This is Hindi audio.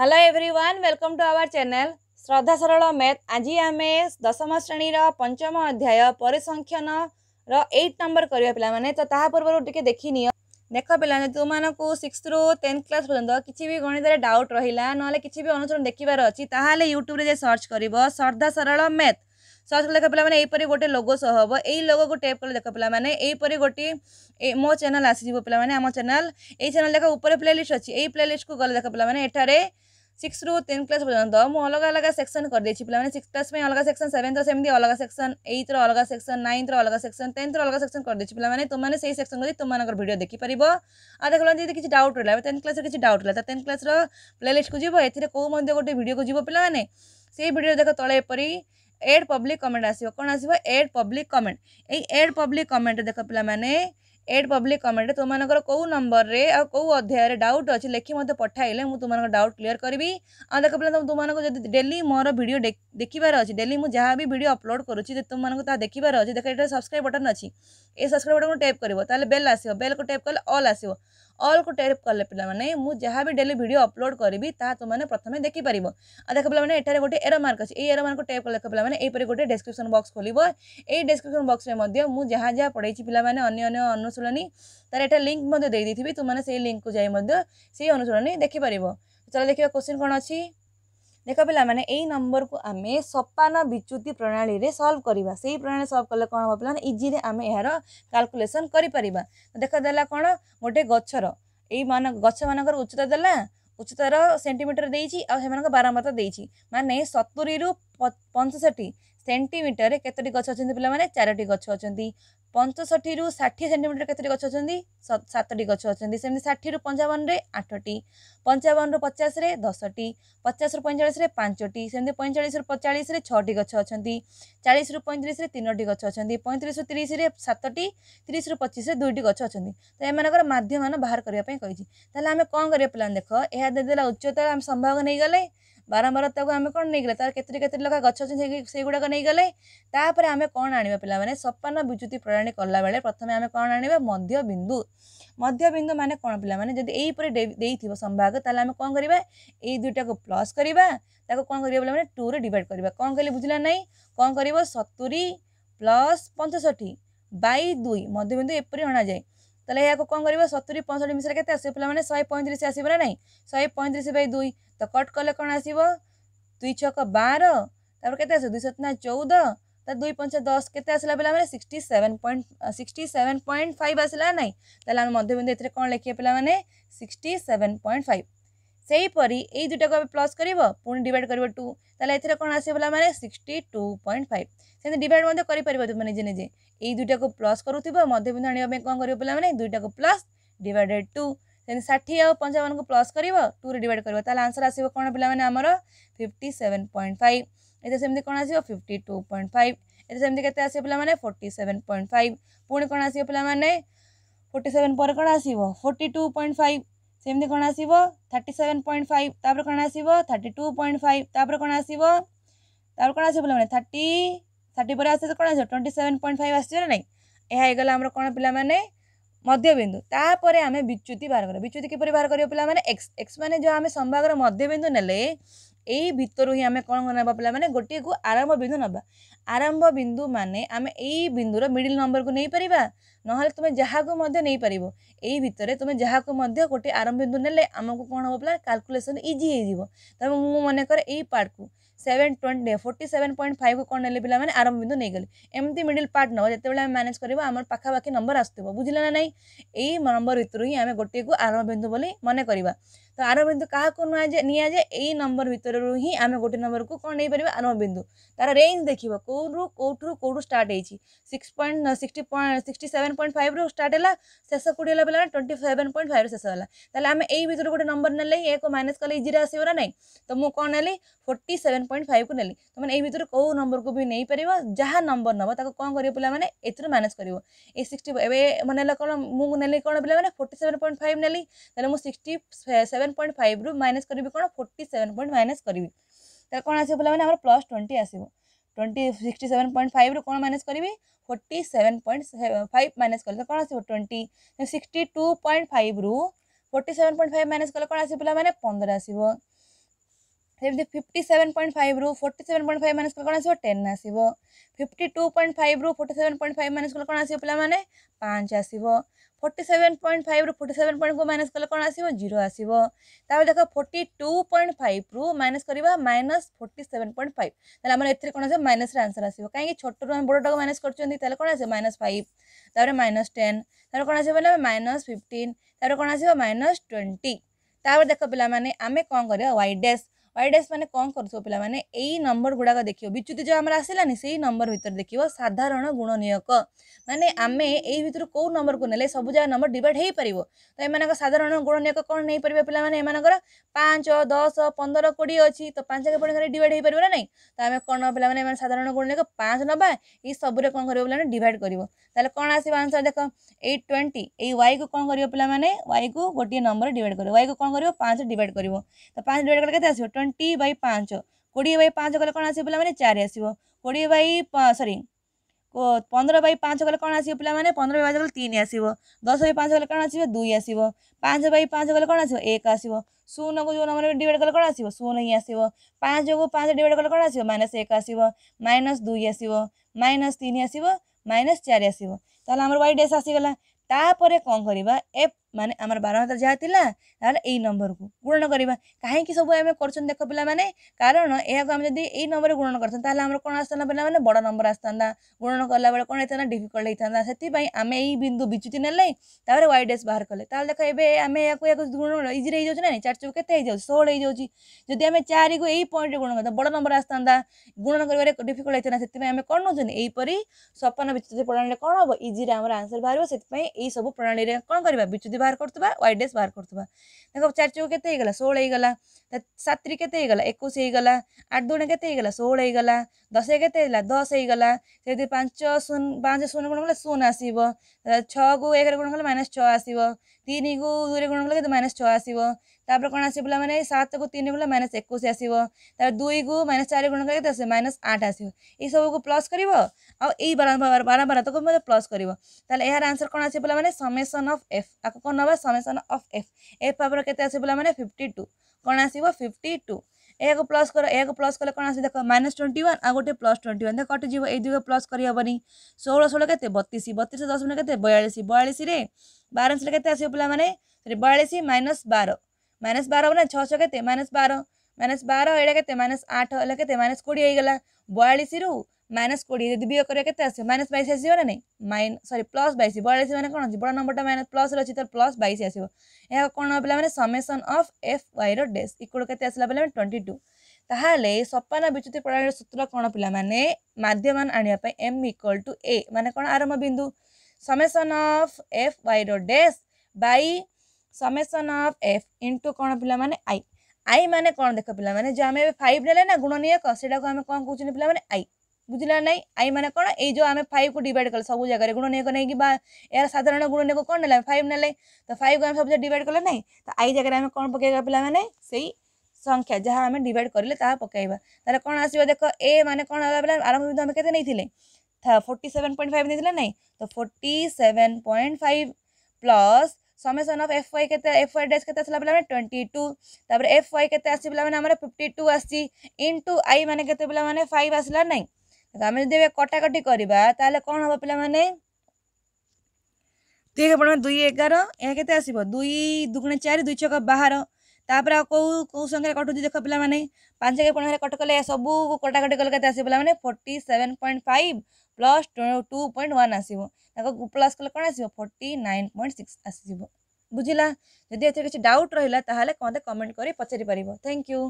hello everyone welcome to our channel Shraddha Saral math आज आम दशम श्रेणी पंचम अध्याय परिसंख्यन रईट नंबर करवा पे तो पूर्व देखनी देख पे तुम मूँ सिक्स रु टेन्थ क्लास पर्यटन किसी भी गणित डाउट रहा ना किसी भी अनुसरण देखार अच्छी तेल यूट्यूब सर्च कर श्रद्धा सरल मैथ सर्च कले देख पे गोटे लोगो सह यही लोगो को टेप कले देख पेपरी गोटे मो चेल आसीज पे आम चेल चेल देख उपर प्ले लिस्ट अच्छी प्ले लिस्ट को गले देख पे एटारे सिक्स रू टेन क्लास पर्यटन मुझ अलग अलग सेक्शन कर देती पे सिक्स क्लास में अलग सेक्शन सेवेन्थ सेम अलग सेक्शन एट अलग सेक्शन नाइन अलग सेक्शन टेन्थ रलग सेक्शन कर देती पाला तुमने से सेक्शन को तुम भिड पार आ देख लगे किसी डाउट रहा टेन्थ क्लास किसी डाउट रहा तो टेन्थ क्लास र्लेलीस्ट को जीव ए कौन गोटे भिडियो को जीव पाने से भिडियो देख तलेपरी एड पब्लिक कमेंट आसो कौन आस पब्लिक कमेंट यही एड पब्लिक कमेंट देख पाला एट पब्लिक कमेंट तुम्हारे कौ नंबर रे आ कौ अध्याय डाउट अच्छे लिखे मत पठाइले मुझे तुमको डाउट क्लीयर करी आ देख पे तुमको जब डेली मोर भिड देखार अच्छे डेली मुझे जहाँ भी भिडियो अपलोड करुच्ची तुमको देखार अच्छे देखिए सब्सक्राइब बटन अच्छी सब्सक्राइब बटन को टेप कर बेल आस बेल को टेप कल अल्ल आसो অলক ট্যাপ করলে পিলা মানে মু জহাভি ডেইলি ভিডিও আপলোড করিবি তা তো মানে প্রথমে দেখি পারিব আর দেখা পলামনে এটারে গটে এরো মার্ক আছে এই এরো মানক ট্যাপ করলে পলামনে এইপরে গটে ডেসক্রিপশন বক্স খুলিব এই ডেসক্রিপশন বক্সের মধ্যে মু জহা জহা পড়াইছি পিলা মানে অনন্য অনুসরণী তার এটা লিংক মধ্যে দে দিছিবি তুমি মানে সেই লিংক কো যাই মধ্যে সেই অনুসরণী দেখি পারিব চলো লেখি প্রশ্ন কোন আছে ଦେଖ ପିଲାମାନେ ଏଇ ନମ୍ବରକୁ ଆମେ ସପାନ ବିଚ୍ୟୁତି ପ୍ରଣାଳୀରେ ସଲ୍ଭ କରିବା ସେଇ ପ୍ରଣାଳୀ ସଲ୍ଭ କଲେ କ'ଣ ହେବ ପିଲାମାନେ ଇଜିରେ ଆମେ ଏହାର କାଲକୁଲେସନ୍ କରିପାରିବା ଦେଖାଦେଲା କ'ଣ ଗୋଟେ ଗଛର ଏଇ ମାନ ଗଛମାନଙ୍କର ଉଚ୍ଚତା ଦେଲା ଉଚ୍ଚତାର ସେଣ୍ଟିମିଟର ଦେଇଛି ଆଉ ସେମାନଙ୍କ ବାରମ୍ବାରତା ଦେଇଛି ମାନେ ସତୁରିରୁ ପଞ୍ଚଷଠି ସେଣ୍ଟିମିଟରରେ କେତୋଟି ଗଛ ଅଛନ୍ତି ପିଲାମାନେ ଚାରୋଟି ଗଛ ଅଛନ୍ତି ପଞ୍ଚଷଠିରୁ ଷାଠିଏ ସେଣ୍ଟିମିଟର କେତୋଟି ଗଛ ଅଛନ୍ତି ସାତଟି ଗଛ ଅଛନ୍ତି ସେମିତି ଷାଠିଏରୁ ପଞ୍ଚାବନରେ ଆଠଟି ପଞ୍ଚାବନରୁ ପଚାଶରେ ଦଶଟି ପଚାଶରୁ ପଇଁଚାଳିଶରେ ପାଞ୍ଚଟି ସେମିତି ପଇଁଚାଳିଶରୁ ପଚାଳିଶରେ ଛଅଟି ଗଛ ଅଛନ୍ତି ଚାଳିଶରୁ ପଇଁତିରିଶରେ ତିନୋଟି ଗଛ ଅଛନ୍ତି ପଇଁତିରିଶରୁ ତିରିଶରେ ସାତଟି ତିରିଶରୁ ପଚିଶରେ ଦୁଇଟି ଗଛ ଅଛନ୍ତି ତ ଏମାନଙ୍କର ମାଧ୍ୟମାନ ବାହାର କରିବା ପାଇଁ କହିଛି ତାହେଲେ ଆମେ କ'ଣ କରିବା ପିଲାମାନେ ଦେଖ ଏହା ଦେଇଦେଲା ଉଚ୍ଚତା ଆମେ ସମ୍ଭାଗ ନେଇଗଲେ ବାରମ୍ବାର ତାକୁ ଆମେ କ'ଣ ନେଇଗଲେ ତାର କେତେଟି କେତୋଟି ଲେଖା ଗଛ ଅଛି ସେଗୁଡ଼ାକ ନେଇଗଲେ ତାପରେ ଆମେ କ'ଣ ଆଣିବା ପିଲାମାନେ ସପାନ ବିଜୁତି ପ୍ରଣାଳୀ କଲାବେଳେ ପ୍ରଥମେ ଆମେ କ'ଣ ଆଣିବା ମଧ୍ୟବିନ୍ଦୁ ମଧ୍ୟବିନ୍ଦୁ ମାନେ କ'ଣ ପିଲାମାନେ ଯଦି ଏଇପରି ଦେଇଥିବ ସମ୍ଭାଗ ତାହେଲେ ଆମେ କ'ଣ କରିବା ଏଇ ଦୁଇଟାକୁ ପ୍ଲସ୍ କରିବା ତାକୁ କ'ଣ କରିବା ପିଲାମାନେ ଟୁରେ ଡିଭାଇଡ଼ କରିବା କ'ଣ କହିଲେ ବୁଝିଲା ନାହିଁ କ'ଣ କରିବ ସତୁରି ପ୍ଲସ୍ ପଞ୍ଚଷଠି ବାଇ ଦୁଇ ମଧ୍ୟବିନ୍ଦୁ ଏପରି ଅଣାଯାଏ ତାହେଲେ ଏହାକୁ କ'ଣ କରିବ ସତୁରି ପଞ୍ଚଷଠି ମିଶାରେ କେତେ ଆସିବ ପିଲାମାନେ ଶହେ ପଇଁତିରିଶ ଆସିବ ନା ନାହିଁ ଶହେ ପଇଁତିରିଶ ବାଇ ଦୁଇ तो कट कले कौन आस छक बार तर के दुशतना चौदह तो दुई पंच दस के आसला seven point sixty seven point five आसला ना तो आम मध्यबिंदु ए कौन लिखे पे सिक्सट सेवेन पॉइंट फाइव से हीपरी यही दुईटा को प्लस कर पुणी डिवाइड कर टू तेल आस आसला मैंने सिक्सट टू पॉइंट फाइव से डिड कर निजे निजे यही दुईटा को प्लस करुव मध्यबिंदु आने कौन कर पे दुईटा को प्लस डिवाइडेड टू षाठी आ पंचावन को प्लस कर टू रे डिड कर आंसर आसो कौन पे आमर फिफ्टी सेवेन पॉइंट फाइव ये सेम आसो फिफ्टी टू पॉइंट फाइव ये सेम आस पे फोर्टी सेवेन पॉइंट फाइव पुणी कौन आस पा मैंने फोर्टी सेवेन पर कौन आस forty two point five same कौन आस थर्टी सेवेन पॉइंट फाइव तापर कौन आस थर्टी टू पॉइंट फाइव तापर कौन आस कौन आस पाने थर्टी थर्टी पर आस ट्वेंटी सेवेन पॉइंट फाइव आसगला आम कौन पे ମଧ୍ୟବିନ୍ଦୁ ତାପରେ ଆମେ ବିଚ୍ୟୁତି ବାହାର କରିବା ବିଚ୍ୟୁତି କିପରି ବାହାର କରିବା ପିଲାମାନେ ଏକ୍ସ ଏକ୍ସ ମାନେ ଯେଉଁ ଆମେ ସମ୍ଭାଗର ମଧ୍ୟବିନ୍ଦୁ ନେଲେ ଏଇ ଭିତରୁ ହିଁ ଆମେ କ'ଣ ନେବା ପିଲାମାନେ ଗୋଟିଏକୁ ଆରମ୍ଭ ବିନ୍ଦୁ ନେବା ଆରମ୍ଭ ବିନ୍ଦୁ ମାନେ ଆମେ ଏଇ ବିନ୍ଦୁର ମିଡ଼ିଲ୍ ନମ୍ବରକୁ ନେଇପାରିବା ନହେଲେ ତୁମେ ଯାହାକୁ ମଧ୍ୟ ନେଇପାରିବ ଏଇ ଭିତରେ ତୁମେ ଯାହାକୁ ମଧ୍ୟ ଗୋଟିଏ ଆରମ୍ଭ ବିନ୍ଦୁ ନେଲେ ଆମକୁ କ'ଣ ହେବ ପିଲା କାଲକୁଲେସନ୍ ଇଜି ହେଇଯିବ ତେଣୁ ମୁଁ ମନେକର ଏଇ ପାର୍ଟକୁ seven twenty forty seven point ଫାଇଭ୍କୁ କ'ଣ ନେଲେ ପିଲାମାନେ ଆରମ୍ଭ ବିନ୍ଦୁ ନେଇଗଲେ ଏମିତି ମିଡ଼ିଲ୍ ପାର୍ଟ ନେବ ଯେତେବେଳେ ଆମେ ମ୍ୟାନେଜ୍ କରିବା ଆମର ପାଖାପାଖି ନମ୍ବର ଆସୁଥିବ ବୁଝିଲା ନା ନାହିଁ ଏଇ ନମ୍ବର ଭିତରୁ ହିଁ ଆମେ ଗୋଟିଏକୁ ଆରମ୍ଭ ବିନ୍ଦୁ ବୋଲି ମନେ କରିବା ତ ଆରମ୍ଭ ବିନ୍ଦୁ କାହାକୁ ନୁହାଯାଏ ନିଆଯାଏ ଏଇ ନମ୍ବର ଭିତରରୁ ହିଁ ଆମେ ଗୋଟେ ନମ୍ବରକୁ କ'ଣ ନେଇପାରିବା ଆରମ୍ଭ ବିନ୍ଦୁ ତାର ରେଞ୍ଜ ଦେଖିବ କେଉଁଠୁ କେଉଁଠୁରୁ କେଉଁଠୁ ଷ୍ଟାର୍ଟ ହେଇଛି six point sixty point sixty seven point ଫାଇଭ୍ରୁ ଷ୍ଟାର୍ଟ ହେଲା ଶେଷ କୋଡ଼ିଏ ହେଲା ପିଲା ଟ୍ୱେଣ୍ଟି ସେଭେନ୍ ପଏଣ୍ଟ ଫାଇଭ୍ରୁ ଶେଷ ହେଲା ତାହେଲେ ଆମେ ଏଇ ଭିତରୁ ଗୋଟେ ନମ୍ବର ନେଲେ ଏହାକୁ ମାଇନସ୍ କଲେ ଇଜିରେ ଆସିବ ନା ନାହିଁ ତ ମୁଁ କ'ଣ ନେଲି ଫୋର୍ଟି ସେଭେନ୍ ପଏଣ୍ଟ ଫାଇଭ୍କୁ ନେଲି ତୁମେ ଏଇ ଭିତରୁ କେଉଁ ନମ୍ବରକୁ ବି ନେଇପାରିବ ଯାହା ନମ୍ବର ନେବ ତାକୁ କ'ଣ କରିବ ପିଲାମାନେ ଏଥିରୁ ମାଇନସ୍ କରିବ ଏଇ ସିକ୍ସଟି ଏବେ ମାନେ ହେଲା କ'ଣ ମୁଁ ନେଲି କ'ଣ ପିଲାମାନେ ଫୋର୍ଟି ସେଭେନ୍ ପଏଣ୍ଟ ଫାଇଭ୍ ନେଲି ତାହେଲେ ମୁଁ ସିକ୍ସଟି ସେଭେନ୍ ସେଭେନ୍ ପଏଣ୍ଟ ଫାଇଭ୍ରୁ ମାଇନସ୍ କରିବି କ'ଣ ଫୋର୍ଟି ସେଭେନ୍ ପଏଣ୍ଟ ମାଇନସ୍ କରିବି ତାହେଲେ କ'ଣ ଆସିବ ପିଲାମାନେ ଆମର ପ୍ଲସ୍ ଟ୍ୱେଣ୍ଟି ଆସିବ ଟ୍ୱେଣ୍ଟି ସିକ୍ସଟି ସେଭେନ୍ ପଏଣ୍ଟ ଫାଇଭ୍ରୁ କ'ଣ ମାଇନସ୍ କରିବି forty seven point five minus କଲେ କ'ଣ ଆସିବ ଟ୍ୱେଣ୍ଟି ସିକ୍ସଟି ଟୁ ପଏଣ୍ଟ ଫାଇଭ୍ରୁ forty seven point five minus କଲେ କ'ଣ ଆସିବ ପିଲାମାନେ ପନ୍ଦର ଆସିବ ଯଦି ଫିଫ୍ଟି ସେଭେନ୍ ପଏଣ୍ଟ ଫାଇଭ୍ରୁ forty seven point five minus କଲେ କ'ଣ ଆସିବ ଟେନ୍ ଆସିବ ଫିଫ୍ଟି ଟୁ ପଏଣ୍ଟ ଫାଇଭ୍ରୁ forty seven point five minus କଲେ କ'ଣ ଆସିବ ପିଲାମାନେ ପାଞ୍ଚ ଆସିବ ଫୋର୍ଟି ସେଭେନ୍ ପଏଣ୍ଟ ଫାଇଭ୍ରୁ ଫୋର୍ଟି ସେଭେନ୍ ପଏଣ୍ଟକୁ ମାଇନସ୍ କଲେ କ'ଣ ଆସିବ ଜିରୋ ଆସିବ ତା'ପରେ ଦେଖ ଫୋର୍ଟି ଟୁ ପଏଣ୍ଟ ଫାଇଭ୍ରୁ ମାଇନସ୍ କରିବା minus forty seven point five ତାହେଲେ ଆମର ଏଥିରେ କ'ଣ ଆସିବ ମାଇନସ୍ରେ ଆନ୍ସର୍ ଆସିବ କାହିଁକି ଛୋଟରୁ ଆମେ ବଡ଼ଟାକୁ ମାଇନସ୍ କରୁଛନ୍ତି ତାହେଲେ କ'ଣ ଆସିବ ମାଇନସ୍ ଫାଇଭ୍ ତା'ପରେ ମାଇନସ୍ ଟେନ୍ ତା'ପରେ କ'ଣ ଆସିବ ବୋଲେ ମାଇନସ୍ ଫିଫ୍ଟିନ୍ ତା'ପରେ କ'ଣ ଆସିବ ମାଇନସ୍ ଟ୍ୱେଣ୍ଟି ତା'ପରେ ଦେଖ ପିଲାମାନେ ଆମେ କ'ଣ କରିବା ୱାଇ ଡ୍ୟାସ୍ ওয়াইডাইস মানে কম করুব পিলামানে এই নম্বর গুড়াক দেখব বিচ্যুতি যে আমার আসলানি সেই নম্বর ভিতরে দেখব সাধারণ গুণনীয়ক মানে আমি এই ভিতর কেউ নম্বরকে নেলে সবু যা নম্বর ডিভাইড হয়ে পাব তো এমানক সাধারণ গুণনীয়ক কম নেই পারবে পিলামানে এমানকর পাঁচ দশ পনেরো কোড়িয়ে অছি তো পাঁচ পনেরো ডিভাইড হয়ে পারিব না নাই তো আমি কোণ পিলামানে এমানে সাধারণ গুণনীয়ক পাঁচ নবা এই সবুরে কোণ করব পিলামানে ডিভাইড করব তাহলে কোণ আসবে আনসার দেখ এই ଟ୍ୱେଣ୍ଟି ଏଇ ୱାଇକୁ କ'ଣ କରିବ ପିଲାମାନେ ୱାଇକୁ ଗୋଟିଏ ନମ୍ବର ଡିଭାଇଡ଼ କରିବ ୱାଇକୁ କ'ଣ କରିବ ପାଞ୍ଚ ଡିଭାଇଡ଼ କରିବ ତ ପାଞ୍ଚ ଡିଭାଇଡ଼ କଲେ କେତେ ଆସିବ ଟ୍ୱେଣ୍ଟି 20/5 20/5 কল কোন আসিব মানে 4 আসিব 20/5 সরি 15/5 কল কোন আসিব মানে 15/5 3 আসিব 10/5 কল কোন আসিব 2 আসিব 5/5 কল কোন আসিব 1 আসিব 0 কো 0 নাম্বার ডিভাইড কল কোন আসিব 0 नही আসিব 5 কো 5 ডিভাইড কল কোন আসিব -1 আসিব -2 আসিব -3 আসিব -4 আসিব তাহলে আমরো বাই 10 আসি গলা तापर कौन करवा एफ मानने बारहतर जहाँ थी यही नंबर को गुणन करवा कहीं सब आम कर देख पे कारण यहाँ आम जब यही नंबर गुणन करता कौन आसता पे मैंने बड़ नंबर आसता गुणन कला बेल कौन होता डिफिकल्ट से आम यही बिंदु विचुति नापर वाइड एस बाहर कले देख एम गुण इजी हो जाए चार चौक के षोल हो जाए आम चार पॉइंट गुण करता बड़ नंबर आसता गुणन करेंगे डिफिकल्ट होता से कौन नौपरी सपन विच्युति प्रणाली कौन हम इजी आम आंसर बाहर से ଏଇସବୁ ପ୍ରଣାଳୀରେ କ'ଣ କରିବା ବିଚ୍ୟୁତି ବାହାର କରୁଥିବା ୱାଇଡେସ୍ ବାହାର କରୁଥିବା ଦେଖ ଚାରି ଚଉକ କେତେ ହେଇଗଲା ଷୋହଳ ହେଇଗଲା ସାତିରି କେତେ ହେଇଗଲା ଏକୋଇଶ ହେଇଗଲା ଆଠ ଦୁଣେ କେତେ ହେଇଗଲା ଷୋହଳ ହେଇଗଲା ଦଶ କେତେ ହେଲା ଦଶ ହେଇଗଲା ଯଦି ପାଞ୍ଚ ଶୂନ ପାଞ୍ଚ ଶୂନ ଗୁଣ କଲେ ଶୂନ ଆସିବ ଛଅକୁ ଏକରେ ଗୁଣ କଲେ ମାଇନସ୍ ଛଅ ଆସିବ ତିନିକୁ ଦୁଇରେ ଗୁଣ କଲେ କେତେ ମାଇନସ୍ ଛଅ ଆସିବ ତାପରେ କ'ଣ ଆସିବ ପିଲାମାନେ ସାତକୁ ତିନି ବୋଲେ ମାଇନସ୍ ଏକୋଇଶ ଆସିବ ତାପରେ ଦୁଇକୁ ମାଇନସ୍ ଚାରି ଗୁଣ କରିକି ଆସିବ ମାଇନସ୍ ଆଠ ଆସିବ ଏଇସବୁକୁ ପ୍ଲସ୍ କରିବ ଆଉ ଏଇ ବାରମ୍ବାରତାକୁ ମଧ୍ୟ ପ୍ଲସ୍ କରିବ ତାହେଲେ ଏହାର ଆନ୍ସର୍ କ'ଣ ଆସିବ ପିଲାମାନେ ସମେସନ୍ ଅଫ୍ ଏଫ୍ ଆକୁ କ'ଣ ନେବା ସମେସନ୍ ଅଫ୍ ଏଫ୍ ଏଫ୍ ପାପରେ କେତେ ଆସିବ ପିଲାମାନେ ଫିଫ୍ଟି ଟୁ କ'ଣ ଆସିବ ଫିଫ୍ଟି ଟୁ ଏହାକୁ ପ୍ଲସ୍ କର ଏହାକୁ ପ୍ଲସ୍ କଲେ କ'ଣ ଆସିବ ଦେଖ ମାଇନସ୍ ଟ୍ୱେଣ୍ଟି ୱାନ୍ ଆଉ ଗୋଟେ ପ୍ଲସ୍ ଟ୍ୱେଣ୍ଟି ୱାନ୍ ଦେଖ କଟିଯିବ ଏଇ ଦୁଇକୁ ପ୍ଲସ୍ କରିହେବନି ଷୋହଳ ଷୋହଳ କେତେ ବତିଶ ବତିଶ ଦଶମିକ କେତେ ବୟାଳିଶ ବୟାଳିଶରେ ବାରଂଶରେ କେତେ ଆସିବ ପିଲାମାନେ ସରି ବୟାଳିଶ ମାଇନସ୍ ବାର ମାଇନସ୍ ବାର ହେବ ନା ଛଅ ଛଅ କେତେ ମାଇନସ୍ ବାର ମାଇନସ୍ ବାର ଏଇଟା କେତେ ମାଇନସ୍ ଆଠ ହେଲେ କେତେ ମାଇନସ୍ କୋଡ଼ିଏ ହେଇଗଲା ବୟାଳିଶରୁ ମାଇନସ୍ କୋଡ଼ିଏ ଯଦି ବିୟ କରିବା କେତେ ଆସିବ ମାଇନସ୍ ବାଇଶ ଆସିବ ନା ନାହିଁ ମାଇନ୍ ସରି ପ୍ଲସ୍ ବାଇଶ ବୟାଳିଶ ମାନେ କ'ଣ ଅଛି ବଡ଼ ନମ୍ବରଟା ମାଇନସ୍ ପ୍ଲସ୍ରେ ଅଛି ତାହେଲେ ପ୍ଲସ୍ ବାଇଶ ଆସିବ ଏହା କ'ଣ ହେବ ପିଲାମାନେ ସମେସନ୍ ଅଫ୍ ଏଫ୍ ୱାଇର ଡେସ୍ ଇକ୍ୱାଲ୍ କେତେ ଆସିଲା ପିଲାମାନେ ଟ୍ୱେଣ୍ଟି ଟୁ ତାହେଲେ ସପାନ ବିଚ୍ୟୁତି ପ୍ରଣାଳୀର ସୂତ୍ର କ'ଣ ପିଲାମାନେ ମାଧ୍ୟମାନ ଆଣିବା ପାଇଁ ଏମ୍ ଇକ୍ୱାଲ୍ ଟୁ ଏ ମାନେ କ'ଣ ଆରମ୍ଭ ବିନ୍ଦୁ ସମେସନ୍ ଅଫ୍ ଏଫ୍ ୱାଇର dash by summation of F into कौन पाने आई आई मैंने कौन देख पाने जो आम फाइव ने ना गुण नियक से आम कौन कौन पे आई बुझला ना आई मैंने कौन यो आम फाइव को डिवाइड कले सब जगह गुण नियक नहीं यार साधारण गुण नियक कौन ना फाइव ने तो फाइव को आम सब जगह डिवाइड कले ना तो आई जगह आम कौन पकड़ पे से संख्या जहाँ आम डिड करें ता पकईवा कौन आस ए मैंने कौन आरंभ बिंदु आम के फोर्टी सेवेन पॉइंट फाइव नहीं तो forty seven point five plus summation of F Y के एफ वाई डैश के आसला पे ट्वेंटी टू तापर एफ वाई के आस पे आम फिफ्टी टू आसी इन टू आई मैंने के पे फाइव आसला ना आम जब कटाकटी करवा ताल कौन हम पे दुई आपण दुई एगार यहाँ के आसो दुई दुगुणे चार दुई छक बाहर ତାପରେ ଆଉ କେଉଁ କେଉଁ ସଂଖ୍ୟାରେ କଟୁଛି ଦେଖ ପିଲାମାନେ ପାଞ୍ଚ ସଂଖ୍ୟା ପୁଣି କଟ କଲେ ସବୁ କଟାକଟି କଲେ କେତେ ଆସିବ ପିଲାମାନେ forty seven point five plus two point one ଆସିବ ତାକୁ ପ୍ଲସ୍ କଲେ କ'ଣ ଆସିବ ଫୋର୍ଟି ନାଇନ୍ ପଏଣ୍ଟ ସିକ୍ସ ଆସିଯିବ ବୁଝିଲା ଯଦି ଏଥିରେ କିଛି ଡାଉଟ୍ ରହିଲା ତାହେଲେ ମୋତେ କମେଣ୍ଟ କରି ପଚାରିପାରିବ ଥ୍ୟାଙ୍କ ୟୁ